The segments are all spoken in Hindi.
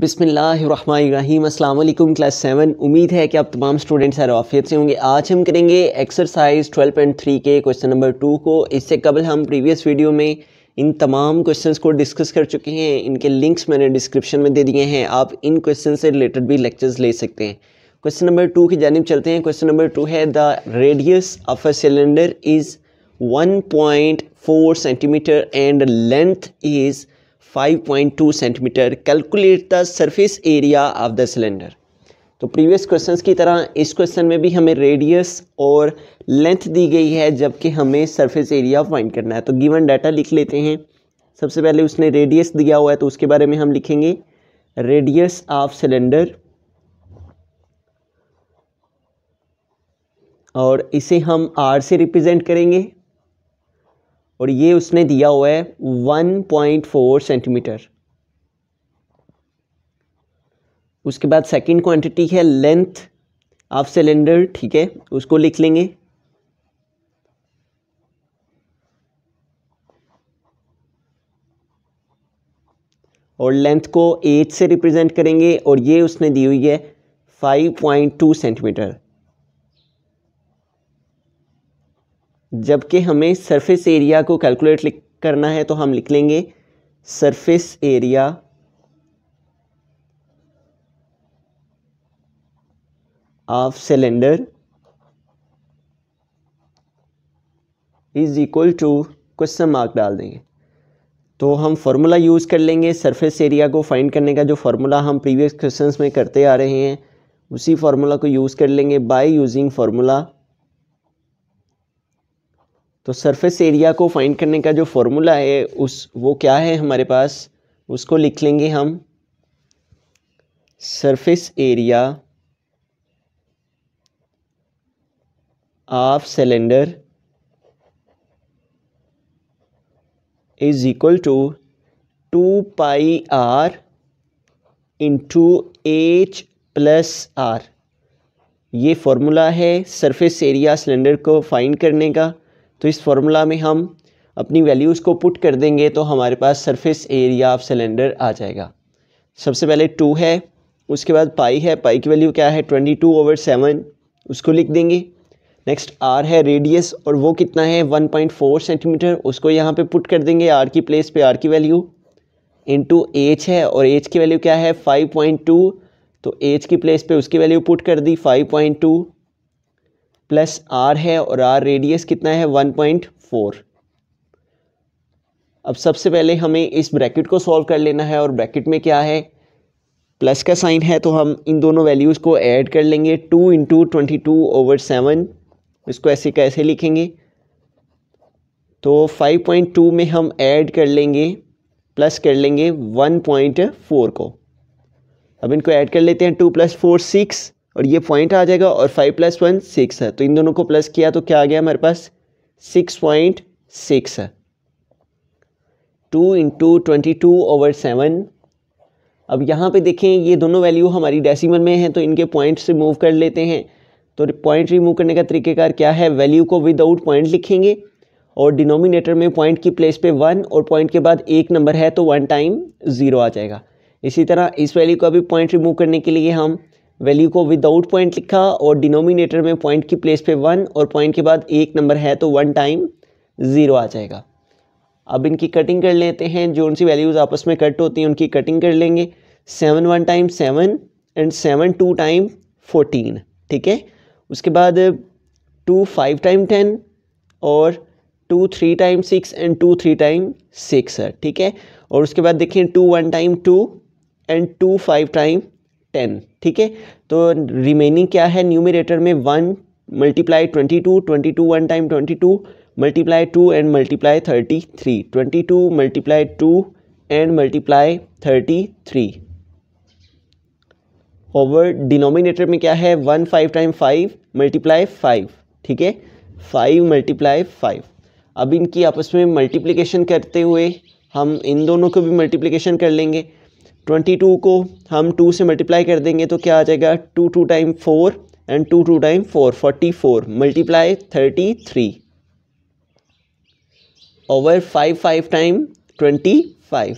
बिसमीम अल्लाम क्लास सेवन उम्मीद है कि आप तमाम स्टूडेंट्स खैरवाफियत से होंगे आज हम करेंगे एक्सरसाइज ट्वेल्व पॉइंट थ्री के क्वेश्चन नंबर टू को इससे कबल हम प्रीवियस वीडियो में इन तमाम क्वेश्चंस को डिस्कस कर चुके हैं इनके लिंक्स मैंने डिस्क्रिप्शन में दे दिए हैं आप इन क्वेश्चन से रिलेटेड भी लेक्चर्स ले सकते हैं क्वेश्चन नंबर टू की जानब चलते हैं क्वेश्चन नंबर टू है the radius of a cylinder is one point four centimetre and length is 5.2 centimetre calculate the surface area of the cylinder तो प्रीवियस क्वेश्चंस की तरह इस क्वेश्चन में भी हमें रेडियस और लेंथ दी गई है जबकि हमें सरफेस एरिया फाइंड करना है तो गिवन डाटा लिख लेते हैं सबसे पहले उसने रेडियस दिया हुआ है तो उसके बारे में हम लिखेंगे रेडियस ऑफ सिलेंडर और इसे हम आर से रिप्रेजेंट करेंगे और ये उसने दिया हुआ है 1.4 सेंटीमीटर उसके बाद सेकंड क्वांटिटी है लेंथ ऑफ सिलेंडर ठीक है उसको लिख लेंगे और लेंथ को एट से रिप्रेजेंट करेंगे और ये उसने दी हुई है 5.2 सेंटीमीटर जबकि हमें सरफेस एरिया को कैलकुलेट करना है तो हम लिख लेंगे surface area of cylinder is equal to question mark डाल देंगे तो हम फार्मूला यूज़ कर लेंगे सरफेस एरिया को फाइंड करने का जो फार्मूला हम प्रीवियस क्वेश्चंस में करते आ रहे हैं उसी फार्मूला को यूज़ कर लेंगे बाय यूजिंग फार्मूला तो सरफेस एरिया को फाइंड करने का जो फॉर्मूला है उस वो क्या है हमारे पास उसको लिख लेंगे हम surface area of cylinder is equal to two pi r into h plus r ये फॉर्मूला है सरफेस एरिया सिलेंडर को फाइंड करने का तो इस फार्मूला में हम अपनी वैल्यूज़ को पुट कर देंगे तो हमारे पास सरफेस एरिया ऑफ सिलेंडर आ जाएगा सबसे पहले टू है उसके बाद पाई है पाई की वैल्यू क्या है ट्वेंटी टू ओवर सेवन उसको लिख देंगे नेक्स्ट आर है रेडियस और वो कितना है वन पॉइंट फोर सेंटीमीटर उसको यहाँ पे पुट कर देंगे आर की प्लेस पे आर की वैल्यू टू एच है और एच की वैल्यू क्या है फाइव पॉइंट टू तो एच की प्लेस पे उसकी वैल्यू पुट कर दी five point two plus r है और आर रेडियस कितना है वन पॉइंट फोर अब सबसे पहले हमें इस ब्रैकेट को सॉल्व कर लेना है और ब्रैकेट में क्या है प्लस का साइन है तो हम इन दोनों वैल्यूज़ को ऐड कर लेंगे two into twenty two over seven इसको ऐसे कैसे लिखेंगे तो फाइव पॉइंट टू में हम ऐड कर लेंगे प्लस कर लेंगे वन पॉइंट फोर को अब इनको ऐड कर लेते हैं टू प्लस फोर सिक्स और ये पॉइंट आ जाएगा और फाइव प्लस वन सिक्स है तो इन दोनों को प्लस किया तो क्या आ गया हमारे पास सिक्स पॉइंट सिक्स है two into twenty two over seven अब यहाँ पे देखें ये दोनों वैल्यू हमारी डेसिमल में हैं तो इनके पॉइंट से मूव कर लेते हैं तो पॉइंट रिमूव करने का तरीकेकार क्या है वैल्यू को विदाउट पॉइंट लिखेंगे और डिनोमिनेटर में पॉइंट की प्लेस पे वन और पॉइंट के बाद एक नंबर है तो वन टाइम ज़ीरो आ जाएगा इसी तरह इस वैल्यू को अभी पॉइंट रिमूव करने के लिए हम वैल्यू को विदाउट पॉइंट लिखा और डिनोमिनेटर में पॉइंट की प्लेस पे वन और पॉइंट के बाद एक नंबर है तो वन टाइम ज़ीरो आ जाएगा अब इनकी कटिंग कर लेते हैं जो उनसी वैल्यूज़ आपस में कट होती हैं उनकी कटिंग कर लेंगे seven one time seven and seven two time fourteen ठीक है उसके बाद टू फाइव टाइम टेन और two three time six and two three time six ठीक है और उसके बाद देखें two one time two and two five time ten ठीक है तो रिमेनिंग क्या है न्यूमिनेटर में one multiply twenty two twenty two one time twenty two multiply two and multiply thirty three twenty two multiply two and multiply thirty three over denominator में क्या है one five time five multiply five ठीक है फाइव मल्टीप्लाई फाइव अब इनकी आपस में मल्टीप्लिकेशन करते हुए हम इन दोनों को भी मल्टीप्लिकेशन कर लेंगे ट्वेंटी टू को हम टू से मल्टीप्लाई कर देंगे तो क्या आ जाएगा two two time four and two two time four forty four multiply thirty three over five five time twenty five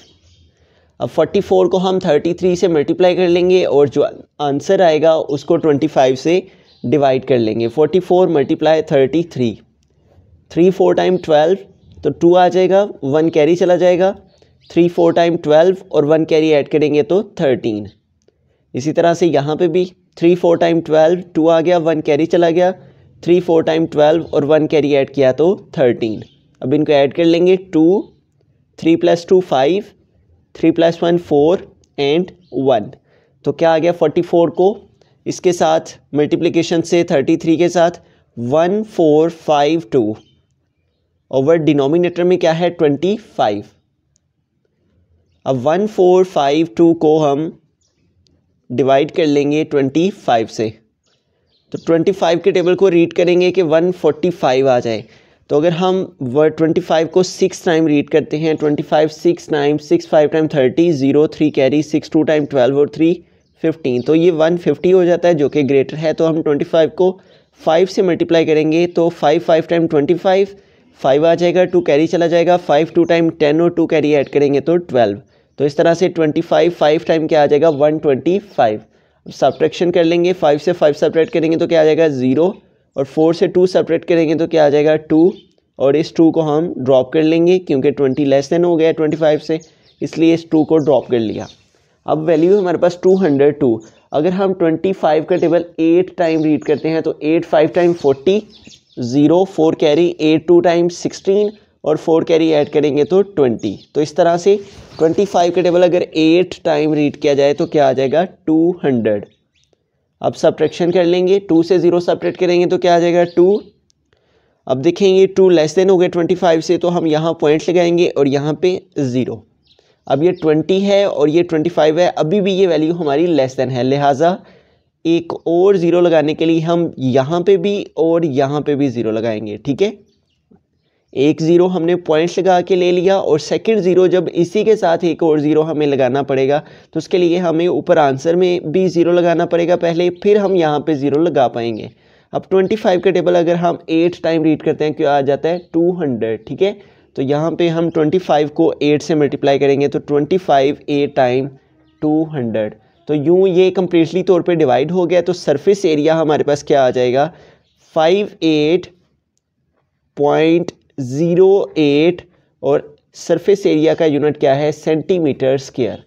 अब फोर्टी फोर को हम थर्टी थ्री से मल्टीप्लाई कर लेंगे और जो आंसर आएगा उसको ट्वेंटी फाइव से डिवाइड कर लेंगे forty four multiply thirty three three four time twelve तो टू आ जाएगा वन कैरी चला जाएगा थ्री फोर टाइम ट्वेल्व और वन कैरी ऐड करेंगे तो थर्टीन इसी तरह से यहाँ पे भी three four time twelve two आ गया वन कैरी चला गया थ्री फोर टाइम ट्वेल्व और वन कैरी ऐड किया तो थर्टीन अब इनको ऐड कर लेंगे two three plus two five three plus one four and one तो क्या आ गया फोर्टी फोर को इसके साथ मल्टीप्लिकेशन से थर्टी थ्री के साथ वन फोर फाइव टू और डिनोमिनेटर में क्या है ट्वेंटी फाइव अब वन फोर फाइव टू को हम डिवाइड कर लेंगे ट्वेंटी फाइव से तो ट्वेंटी फाइव के टेबल को रीड करेंगे कि वन फोर्टी फाइव आ जाए तो अगर हम ट्वेंटी फाइव को सिक्स टाइम रीड करते हैं twenty five six time six five time thirty zero three carry six two time twelve और थ्री फिफ्टीन तो ये वन फिफ्टी हो जाता है जो कि ग्रेटर है तो हम ट्वेंटी फाइव को फाइव से मल्टीप्लाई करेंगे तो five five time twenty five five आ जाएगा टू कैरी चला जाएगा फाइव टू टाइम टेन और टू कैरी ऐड करेंगे तो ट्वेल्व तो इस तरह से ट्वेंटी फाइव फाइव टाइम क्या आ जाएगा वन ट्वेंटी फाइव सब्ट्रैक्शन कर लेंगे फाइव से फाइव सब्ट्रैक्ट करेंगे तो क्या आ जाएगा ज़ीरो और फोर से टू सब्ट्रैक्ट करेंगे तो क्या आ जाएगा टू और इस टू को हम ड्रॉप कर लेंगे क्योंकि ट्वेंटी लेस देन हो गया ट्वेंटी फाइव से इसलिए इस टू को ड्रॉप कर लिया अब वैल्यू हमारे पास टू हंड्रेड टू अगर हम ट्वेंटी फाइव का टेबल एट टाइम रीड करते हैं तो eight five time forty zero four carry eight two time sixteen और फोर कैरी ऐड करेंगे तो ट्वेंटी तो इस तरह से ट्वेंटी फाइव का टेबल अगर एट टाइम रीड किया जाए तो क्या आ जाएगा टू हंड्रेड अब सब्ट्रैक्शन कर लेंगे टू से ज़ीरो सब्ट्रैक्ट करेंगे तो क्या आ जाएगा टू अब देखेंगे टू लेस देन हो गया ट्वेंटी फाइव से तो हम यहाँ पॉइंट लगाएंगे और यहाँ पे ज़ीरो अब ये ट्वेंटी है और ये ट्वेंटी फाइव है अभी भी ये वैल्यू हमारी लेस देन है लिहाजा एक और ज़ीरो लगाने के लिए हम यहाँ पे भी और यहाँ पे भी ज़ीरो लगाएंगे ठीक है एक ज़ीरो हमने पॉइंट्स लगा के ले लिया और सेकंड ज़ीरो जब इसी के साथ एक और ज़ीरो हमें लगाना पड़ेगा तो उसके लिए हमें ऊपर आंसर में भी ज़ीरो लगाना पड़ेगा पहले फिर हम यहाँ पे ज़ीरो लगा पाएंगे अब 25 का टेबल अगर हम एट टाइम रीड करते हैं क्यों आ जाता है 200 ठीक है तो यहाँ पे हम 25 को एट से मल्टीप्लाई करेंगे तो twenty five a time two तो यूँ ये कम्प्लीटली तौर पे डिवाइड हो गया तो सरफेस एरिया हमारे पास क्या आ जाएगा five eight point zero eight और सरफेस एरिया का यूनिट क्या है सेंटीमीटर स्केयर